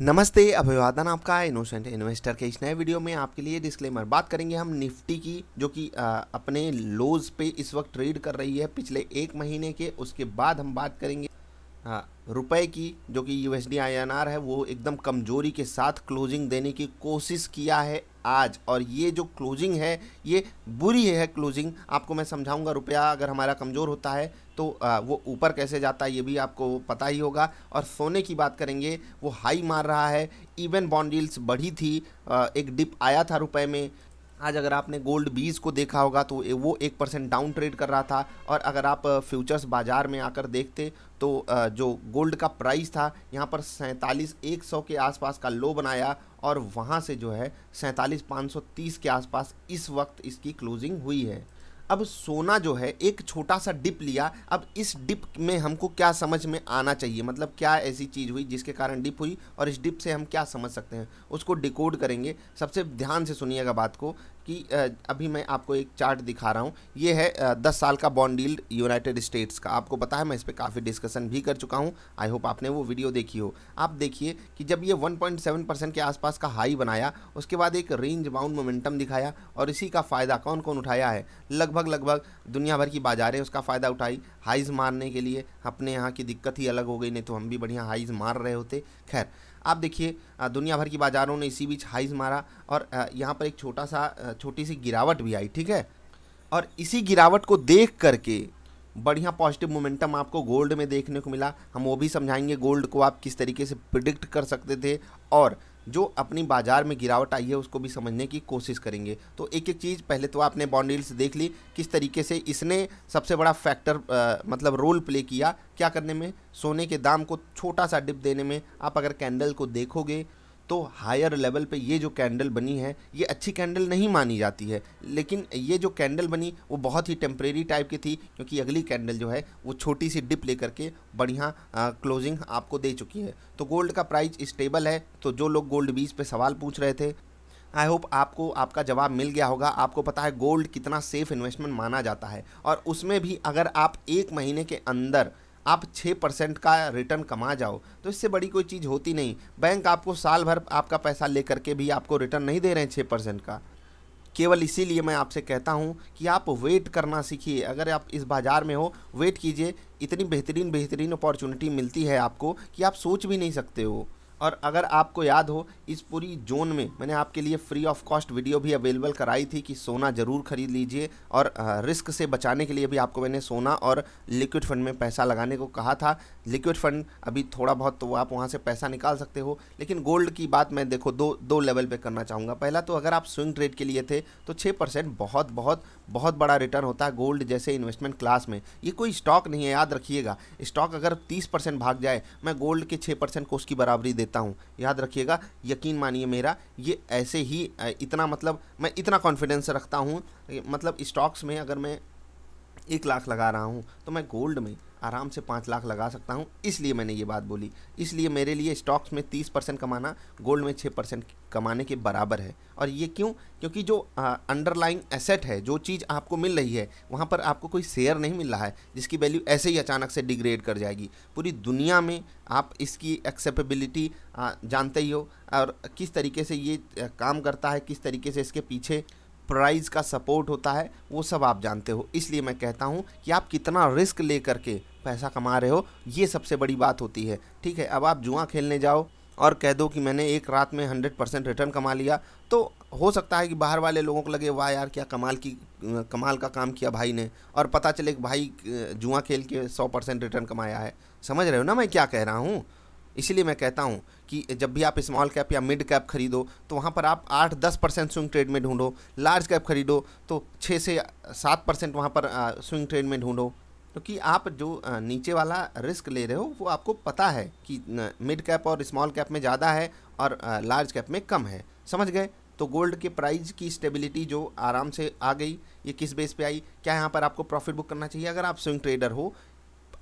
नमस्ते अभिवादन आपका इनोसेंट इन्वेस्टर के इस नए वीडियो में आपके लिए डिस्क्लेमर बात करेंगे हम निफ्टी की जो कि अपने लोज पे इस वक्त ट्रेड कर रही है पिछले एक महीने के उसके बाद हम बात करेंगे रुपए की जो कि यूएसडी आईएनआर है वो एकदम कमजोरी के साथ क्लोजिंग देने की कोशिश किया है आज और ये जो क्लोजिंग है ये बुरी है क्लोजिंग आपको मैं समझाऊंगा रुपया अगर हमारा कमज़ोर होता है तो आ, वो ऊपर कैसे जाता है ये भी आपको पता ही होगा और सोने की बात करेंगे वो हाई मार रहा है इवन बॉन्डील्स बढ़ी थी आ, एक डिप आया था रुपए में आज अगर आपने गोल्ड बीज को देखा होगा तो वो एक परसेंट डाउन ट्रेड कर रहा था और अगर आप फ्यूचर्स बाज़ार में आकर देखते तो जो गोल्ड का प्राइस था यहाँ पर सैंतालीस एक सौ के आसपास का लो बनाया और वहाँ से जो है सैंतालीस पाँच सौ तीस के आसपास इस वक्त इसकी क्लोजिंग हुई है अब सोना जो है एक छोटा सा डिप लिया अब इस डिप में हमको क्या समझ में आना चाहिए मतलब क्या ऐसी चीज़ हुई जिसके कारण डिप हुई और इस डिप से हम क्या समझ सकते हैं उसको डिकोड करेंगे सबसे ध्यान से सुनिएगा बात को कि अभी मैं आपको एक चार्ट दिखा रहा हूँ ये है दस साल का बॉन्डील यूनाइटेड स्टेट्स का आपको पता है मैं इस पर काफ़ी डिस्कशन भी कर चुका हूँ आई होप आपने वो वीडियो देखी हो आप देखिए कि जब ये 1.7 परसेंट के आसपास का हाई बनाया उसके बाद एक रेंज बाउंड मोमेंटम दिखाया और इसी का फ़ायदा कौन कौन उठाया है लगभग लगभग दुनिया भर की बाजारें उसका फ़ायदा उठाई हाइज़ मारने के लिए अपने यहाँ की दिक्कत ही अलग हो गई नहीं तो हम भी बढ़िया हाइज़ मार रहे होते खैर आप देखिए दुनिया भर की बाज़ारों ने इसी बीच हाइज मारा और यहाँ पर एक छोटा सा छोटी सी गिरावट भी आई ठीक है और इसी गिरावट को देख करके बढ़िया पॉजिटिव मोमेंटम आपको गोल्ड में देखने को मिला हम वो भी समझाएंगे गोल्ड को आप किस तरीके से प्रिडिक्ट कर सकते थे और जो अपनी बाज़ार में गिरावट आई है उसको भी समझने की कोशिश करेंगे तो एक एक चीज़ पहले तो आपने बॉन्डील्स देख ली किस तरीके से इसने सबसे बड़ा फैक्टर आ, मतलब रोल प्ले किया क्या करने में सोने के दाम को छोटा सा डिप देने में आप अगर कैंडल को देखोगे तो हायर लेवल पे ये जो कैंडल बनी है ये अच्छी कैंडल नहीं मानी जाती है लेकिन ये जो कैंडल बनी वो बहुत ही टेम्परेरी टाइप की थी क्योंकि अगली कैंडल जो है वो छोटी सी डिप लेकर के बढ़िया क्लोजिंग आपको दे चुकी है तो गोल्ड का प्राइस स्टेबल है तो जो लोग गोल्ड बीच पे सवाल पूछ रहे थे आई होप आपको आपका जवाब मिल गया होगा आपको पता है गोल्ड कितना सेफ़ इन्वेस्टमेंट माना जाता है और उसमें भी अगर आप एक महीने के अंदर आप छः परसेंट का रिटर्न कमा जाओ तो इससे बड़ी कोई चीज़ होती नहीं बैंक आपको साल भर आपका पैसा ले करके भी आपको रिटर्न नहीं दे रहे हैं छः परसेंट का केवल इसीलिए मैं आपसे कहता हूँ कि आप वेट करना सीखिए अगर आप इस बाज़ार में हो वेट कीजिए इतनी बेहतरीन बेहतरीन अपॉर्चुनिटी मिलती है आपको कि आप सोच भी नहीं सकते हो और अगर आपको याद हो इस पूरी जोन में मैंने आपके लिए फ्री ऑफ कॉस्ट वीडियो भी अवेलेबल कराई थी कि सोना ज़रूर खरीद लीजिए और रिस्क से बचाने के लिए भी आपको मैंने सोना और लिक्विड फंड में पैसा लगाने को कहा था लिक्विड फंड अभी थोड़ा बहुत तो आप वहाँ से पैसा निकाल सकते हो लेकिन गोल्ड की बात मैं देखो दो दो लेवल पर करना चाहूँगा पहला तो अगर आप स्विंग ट्रेड के लिए थे तो छः परसेंट बहुत बहुत बहुत बड़ा रिटर्न होता है गोल्ड जैसे इन्वेस्टमेंट क्लास में ये कोई स्टॉक नहीं है याद रखिएगा स्टॉक अगर तीस परसेंट भाग जाए मैं गोल्ड के छः परसेंट को उसकी बराबरी देता हूँ याद रखिएगा यकीन मानिए मेरा ये ऐसे ही इतना मतलब मैं इतना कॉन्फिडेंस रखता हूँ मतलब स्टॉक्स में अगर मैं एक लाख लगा रहा हूँ तो मैं गोल्ड में आराम से पाँच लाख लगा सकता हूँ इसलिए मैंने ये बात बोली इसलिए मेरे लिए स्टॉक्स में तीस परसेंट कमाना गोल्ड में छः परसेंट कमाने के बराबर है और ये क्यों क्योंकि जो अंडरलाइंग एसेट है जो चीज़ आपको मिल रही है वहाँ पर आपको कोई शेयर नहीं मिल रहा है जिसकी वैल्यू ऐसे ही अचानक से डिग्रेड कर जाएगी पूरी दुनिया में आप इसकी एक्सेपेबिलिटी जानते ही हो और किस तरीके से ये काम करता है किस तरीके से इसके पीछे प्राइस का सपोर्ट होता है वो सब आप जानते हो इसलिए मैं कहता हूँ कि आप कितना रिस्क ले करके पैसा कमा रहे हो ये सबसे बड़ी बात होती है ठीक है अब आप जुआ खेलने जाओ और कह दो कि मैंने एक रात में हंड्रेड परसेंट रिटर्न कमा लिया तो हो सकता है कि बाहर वाले लोगों को लगे वाह यार क्या कमाल की कमाल का काम किया भाई ने और पता चले कि भाई जुआ खेल के सौ परसेंट रिटर्न कमाया है समझ रहे हो ना मैं क्या कह रहा हूँ इसीलिए मैं कहता हूँ कि जब भी आप स्मॉल कैप या मिड कैप खरीदो तो वहाँ पर आप आठ दस परसेंट स्विंग ट्रेड में ढूंढो लार्ज कैप खरीदो तो छः से सात परसेंट वहाँ पर स्विंग ट्रेड में ढूंढो क्योंकि तो आप जो नीचे वाला रिस्क ले रहे हो वो आपको पता है कि मिड कैप और स्मॉल कैप में ज़्यादा है और लार्ज कैप में कम है समझ गए तो गोल्ड के प्राइस की स्टेबिलिटी जो आराम से आ गई ये किस बेस पे आई क्या यहाँ पर आपको प्रॉफिट बुक करना चाहिए अगर आप स्विंग ट्रेडर हो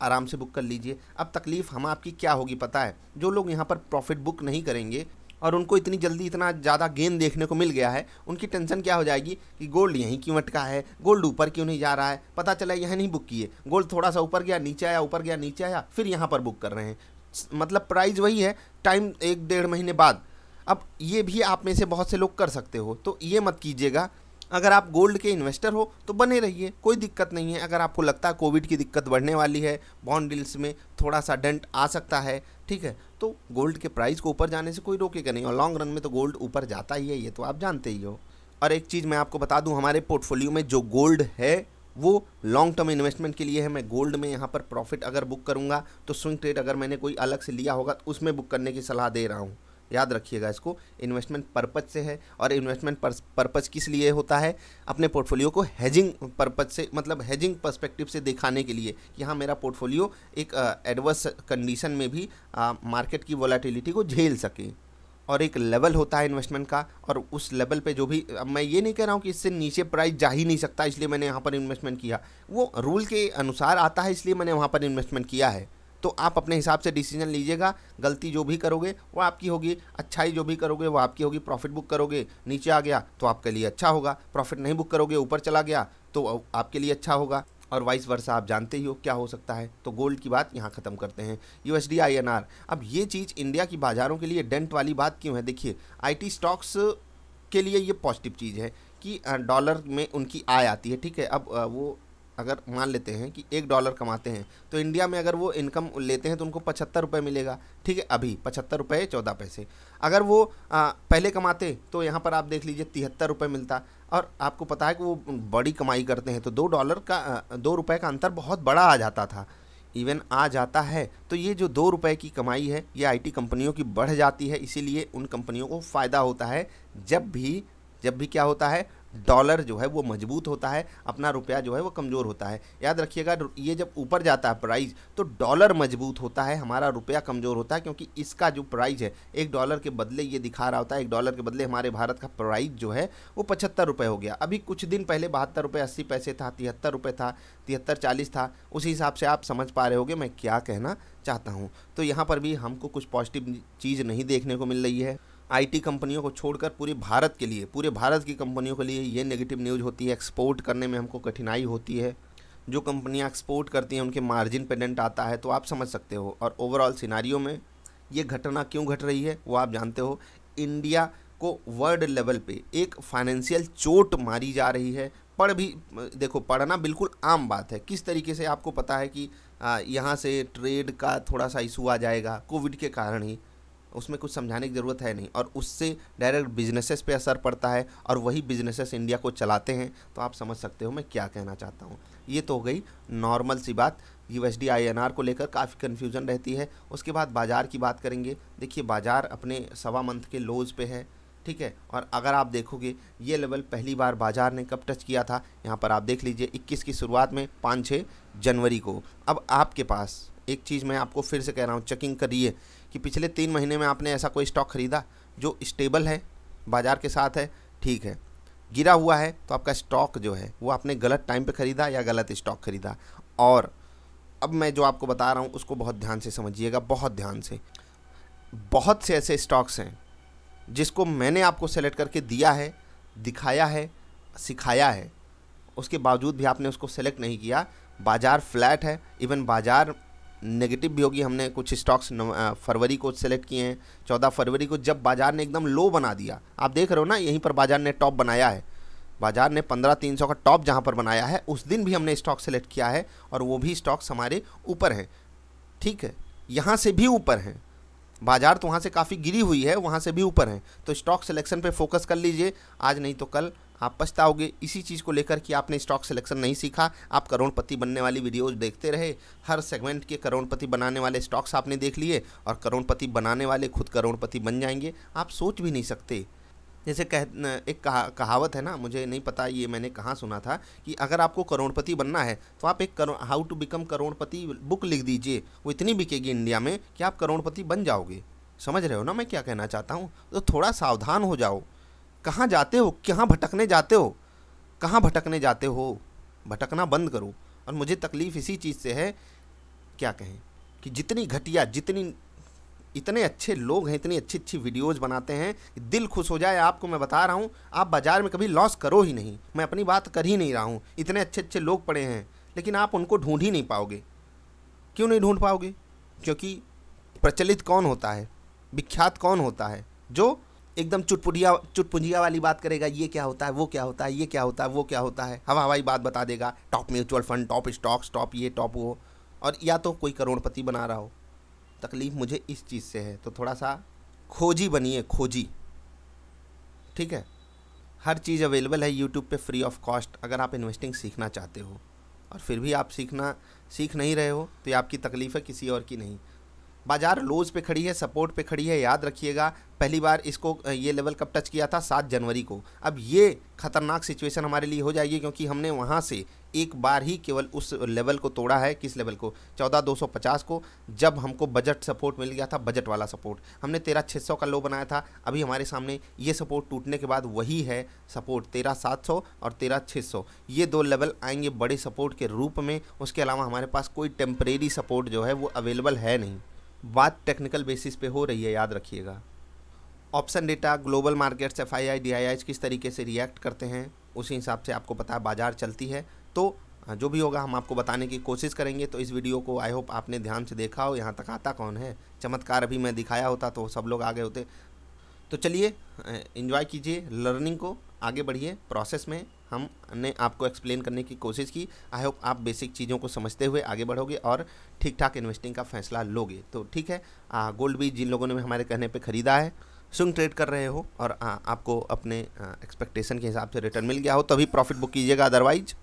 आराम से बुक कर लीजिए अब तकलीफ़ हम आपकी क्या होगी पता है जो लोग यहाँ पर प्रॉफिट बुक नहीं करेंगे और उनको इतनी जल्दी इतना ज़्यादा गेन देखने को मिल गया है उनकी टेंशन क्या हो जाएगी कि गोल्ड यहीं क्यों अटका है गोल्ड ऊपर क्यों नहीं जा रहा है पता चला यहाँ नहीं बुक किए गोल्ड थोड़ा सा ऊपर गया नीचे आया ऊपर गया नीचे आया फिर यहाँ पर बुक कर रहे हैं मतलब प्राइस वही है टाइम एक डेढ़ महीने बाद अब ये भी आप में से बहुत से लोग कर सकते हो तो ये मत कीजिएगा अगर आप गोल्ड के इन्वेस्टर हो तो बने रहिए कोई दिक्कत नहीं है अगर आपको लगता है कोविड की दिक्कत बढ़ने वाली है बॉन्ड डील्स में थोड़ा सा डेंट आ सकता है ठीक है तो गोल्ड के प्राइस को ऊपर जाने से कोई रोकेगा नहीं और लॉन्ग रन में तो गोल्ड ऊपर जाता ही है ये तो आप जानते ही हो और एक चीज़ मैं आपको बता दूँ हमारे पोर्टफोलियो में जो गोल्ड है वो लॉन्ग टर्म इन्वेस्टमेंट के लिए है मैं गोल्ड में यहाँ पर प्रॉफिट अगर बुक करूँगा तो स्विंग ट्रेड अगर मैंने कोई अलग से लिया होगा तो उसमें बुक करने की सलाह दे रहा हूँ याद रखिएगा इसको इन्वेस्टमेंट पर्पज से है और इन्वेस्टमेंट पर्पज किस लिए होता है अपने पोर्टफोलियो को हेजिंग पर्पज से मतलब हेजिंग पर्सपेक्टिव से दिखाने के लिए कि हाँ मेरा पोर्टफोलियो एक एडवर्स कंडीशन में भी मार्केट की वॉलेटिलिटी को झेल सके और एक लेवल होता है इन्वेस्टमेंट का और उस लेवल पे जो भी अब मैं ये नहीं कह रहा हूँ कि इससे नीचे प्राइस जा ही नहीं सकता इसलिए मैंने यहाँ पर इन्वेस्टमेंट किया वो रूल के अनुसार आता है इसलिए मैंने वहाँ पर इन्वेस्टमेंट किया है तो आप अपने हिसाब से डिसीजन लीजिएगा गलती जो भी करोगे वो आपकी होगी अच्छाई जो भी करोगे वो आपकी होगी प्रॉफिट बुक करोगे नीचे आ गया तो आपके लिए अच्छा होगा प्रॉफिट नहीं बुक करोगे ऊपर चला गया तो आपके लिए अच्छा होगा और वाइस वर्षा आप जानते ही हो क्या हो सकता है तो गोल्ड की बात यहाँ ख़त्म करते हैं यू एस अब ये चीज़ इंडिया की बाज़ारों के लिए डेंट वाली बात क्यों है देखिए आईटी स्टॉक्स के लिए ये पॉजिटिव चीज़ है कि डॉलर में उनकी आय आती है ठीक है अब वो अगर मान लेते हैं कि एक डॉलर कमाते हैं तो इंडिया में अगर वो इनकम लेते हैं तो उनको पचहत्तर रुपये मिलेगा ठीक है अभी पचहत्तर रुपये चौदह पैसे अगर वो आ, पहले कमाते तो यहाँ पर आप देख लीजिए तिहत्तर रुपये मिलता और आपको पता है कि वो बड़ी कमाई करते हैं तो दो डॉलर का दो रुपये का अंतर बहुत बड़ा आ जाता था इवन आ जाता है तो ये जो दो रुपये की कमाई है ये आईटी कंपनियों की बढ़ जाती है इसीलिए उन कंपनियों को फ़ायदा होता है जब भी जब भी क्या होता है डॉलर जो है वो मजबूत होता है अपना रुपया जो है वो कमज़ोर होता है याद रखिएगा ये जब ऊपर जाता है प्राइस तो डॉलर मजबूत होता है हमारा रुपया कमज़ोर होता है क्योंकि इसका जो प्राइस है एक डॉलर के बदले ये दिखा रहा होता है एक डॉलर के बदले हमारे भारत का प्राइस जो है वो पचहत्तर रुपये हो गया अभी कुछ दिन पहले बहत्तर रुपये अस्सी पैसे था तिहत्तर रुपये था तिहत्तर चालीस था उसी हिसाब से आप समझ पा रहे होगे मैं क्या कहना चाहता हूँ तो यहाँ पर भी हमको कुछ पॉजिटिव चीज़ नहीं देखने को मिल रही है आईटी कंपनियों को छोड़कर पूरे भारत के लिए पूरे भारत की कंपनियों के लिए ये नेगेटिव न्यूज़ होती है एक्सपोर्ट करने में हमको कठिनाई होती है जो कंपनियां एक्सपोर्ट करती हैं उनके मार्जिन पेडेंट आता है तो आप समझ सकते हो और ओवरऑल सिनारियों में ये घटना क्यों घट रही है वो आप जानते हो इंडिया को वर्ल्ड लेवल पे एक फाइनेंशियल चोट मारी जा रही है पढ़ भी देखो पढ़ना बिल्कुल आम बात है किस तरीके से आपको पता है कि यहाँ से ट्रेड का थोड़ा सा इशू आ जाएगा कोविड के कारण ही उसमें कुछ समझाने की ज़रूरत है नहीं और उससे डायरेक्ट बिजनेसेस पे असर पड़ता है और वही बिजनेसेस इंडिया को चलाते हैं तो आप समझ सकते हो मैं क्या कहना चाहता हूँ ये तो हो गई नॉर्मल सी बात U S D I N R को लेकर काफ़ी कन्फ्यूजन रहती है उसके बाद बाज़ार की बात करेंगे देखिए बाज़ार अपने सवा मंथ के लोज़ पे है ठीक है और अगर आप देखोगे ये लेवल पहली बार बाज़ार ने कब टच किया था यहाँ पर आप देख लीजिए 21 की शुरुआत में पाँच छः जनवरी को अब आपके पास एक चीज़ मैं आपको फिर से कह रहा हूँ चेकिंग करिए कि पिछले तीन महीने में आपने ऐसा कोई स्टॉक खरीदा जो स्टेबल है बाज़ार के साथ है ठीक है गिरा हुआ है तो आपका स्टॉक जो है वो आपने गलत टाइम पे खरीदा या गलत स्टॉक खरीदा और अब मैं जो आपको बता रहा हूँ उसको बहुत ध्यान से समझिएगा बहुत ध्यान से बहुत से ऐसे स्टॉक्स हैं जिसको मैंने आपको सेलेक्ट करके दिया है दिखाया है सिखाया है उसके बावजूद भी आपने उसको सेलेक्ट नहीं किया बाज़ार फ्लैट है इवन बाज़ार नेगेटिव भी होगी हमने कुछ स्टॉक्स फरवरी को सेलेक्ट किए हैं चौदह फरवरी को जब बाज़ार ने एकदम लो बना दिया आप देख रहे हो ना यहीं पर बाज़ार ने टॉप बनाया है बाज़ार ने पंद्रह तीन सौ का टॉप जहाँ पर बनाया है उस दिन भी हमने स्टॉक सेलेक्ट किया है और वो भी स्टॉक्स हमारे ऊपर हैं ठीक है यहाँ से भी ऊपर हैं बाज़ार तो वहाँ से काफ़ी गिरी हुई है वहाँ से भी ऊपर हैं तो स्टॉक सेलेक्शन पर फोकस कर लीजिए आज नहीं तो कल आप पछताओगे इसी चीज़ को लेकर कि आपने स्टॉक सिलेक्शन नहीं सीखा आप करोड़पति बनने वाली वीडियोज देखते रहे हर सेगमेंट के करोड़पति बनाने वाले स्टॉक्स आपने देख लिए और करोड़पति बनाने वाले खुद करोड़पति बन जाएंगे आप सोच भी नहीं सकते जैसे कह एक कहा, कहावत है ना मुझे नहीं पता ये मैंने कहाँ सुना था कि अगर आपको करोड़पति बनना है तो आप एक करो हाउ टू बिकम करोड़पति बुक लिख दीजिए वो इतनी बिकेगी इंडिया में कि आप करोड़पति बन जाओगे समझ रहे हो ना मैं क्या कहना चाहता हूँ तो थोड़ा सावधान हो जाओ कहाँ जाते हो कहाँ भटकने जाते हो कहाँ भटकने जाते हो भटकना बंद करो और मुझे तकलीफ़ इसी चीज़ से है क्या कहें कि जितनी घटिया जितनी इतने अच्छे लोग हैं इतनी अच्छी अच्छी वीडियोज़ बनाते हैं दिल खुश हो जाए आपको मैं बता रहा हूँ आप बाज़ार में कभी लॉस करो ही नहीं मैं अपनी बात कर ही नहीं रहा हूँ इतने अच्छे अच्छे लोग पड़े हैं लेकिन आप उनको ढूंढ ही नहीं पाओगे क्यों नहीं ढूंढ पाओगे क्योंकि प्रचलित कौन होता है विख्यात कौन होता है जो एकदम चुटपुटिया चुटपुंजिया वाली बात करेगा ये क्या होता है वो क्या होता है ये क्या होता है वो क्या होता है हवा हवाई बात बता देगा top mutual fund top stocks top ये टॉप वो और या तो कोई करोड़पति बना रहा हो तकलीफ मुझे इस चीज़ से है तो थोड़ा सा खोजी बनिए खोजी ठीक है हर चीज़ अवेलेबल है यूट्यूब पे फ्री ऑफ कॉस्ट अगर आप इन्वेस्टिंग सीखना चाहते हो और फिर भी आप सीखना सीख नहीं रहे हो तो ये आपकी तकलीफ़ है किसी और की नहीं बाजार लोज पे खड़ी है सपोर्ट पे खड़ी है याद रखिएगा पहली बार इसको ये लेवल कब टच किया था सात जनवरी को अब ये खतरनाक सिचुएशन हमारे लिए हो जाएगी क्योंकि हमने वहाँ से एक बार ही केवल उस लेवल को तोड़ा है किस लेवल को चौदह दो सौ पचास को जब हमको बजट सपोर्ट मिल गया था बजट वाला सपोर्ट हमने तेरह छः सौ का लो बनाया था अभी हमारे सामने ये सपोर्ट टूटने के बाद वही है सपोर्ट तेरह सात सौ और तेरह छः सौ ये दो लेवल आएंगे बड़े सपोर्ट के रूप में उसके अलावा हमारे पास कोई टेम्परेरी सपोर्ट जो है वो अवेलेबल है नहीं बात टेक्निकल बेसिस पे हो रही है याद रखिएगा option data global markets F I I D I I किस तरीके से रिएक्ट करते हैं उसी हिसाब से आपको पता है बाज़ार चलती है तो जो भी होगा हम आपको बताने की कोशिश करेंगे तो इस वीडियो को आई होप आपने ध्यान से देखा हो यहाँ तक आता कौन है चमत्कार अभी मैं दिखाया होता तो सब लोग आगे होते तो चलिए इन्जॉय कीजिए लर्निंग को आगे बढ़िए प्रोसेस में हमने आपको एक्सप्लेन करने की कोशिश की आई होप आप बेसिक चीज़ों को समझते हुए आगे बढ़ोगे और ठीक ठाक इन्वेस्टिंग का फैसला लोगे तो ठीक है आ, गोल्ड भी जिन लोगों ने हमारे कहने पर खरीदा है स्विंग ट्रेड कर रहे हो और आ, आपको अपने एक्सपेक्टेशन के हिसाब से रिटर्न मिल गया हो तभी प्रॉफिट बुक कीजिएगा अदरवाइज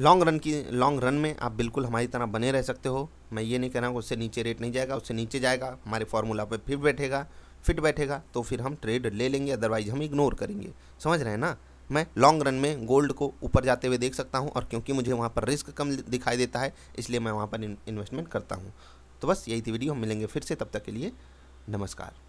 लॉन्ग रन की लॉन्ग रन में आप बिल्कुल हमारी तरह बने रह सकते हो मैं ये नहीं कह रहा हूँ उससे नीचे रेट नहीं जाएगा उससे नीचे जाएगा हमारे फार्मूला पर फिट बैठेगा फिट बैठेगा तो फिर हम ट्रेड ले लेंगे अदरवाइज हम इग्नोर करेंगे समझ रहे हैं ना मैं लॉन्ग रन में गोल्ड को ऊपर जाते हुए देख सकता हूँ और क्योंकि मुझे वहाँ पर रिस्क कम दिखाई देता है इसलिए मैं वहाँ पर इन्वेस्टमेंट करता हूँ तो बस यही थी वीडियो हम मिलेंगे फिर से तब तक के लिए नमस्कार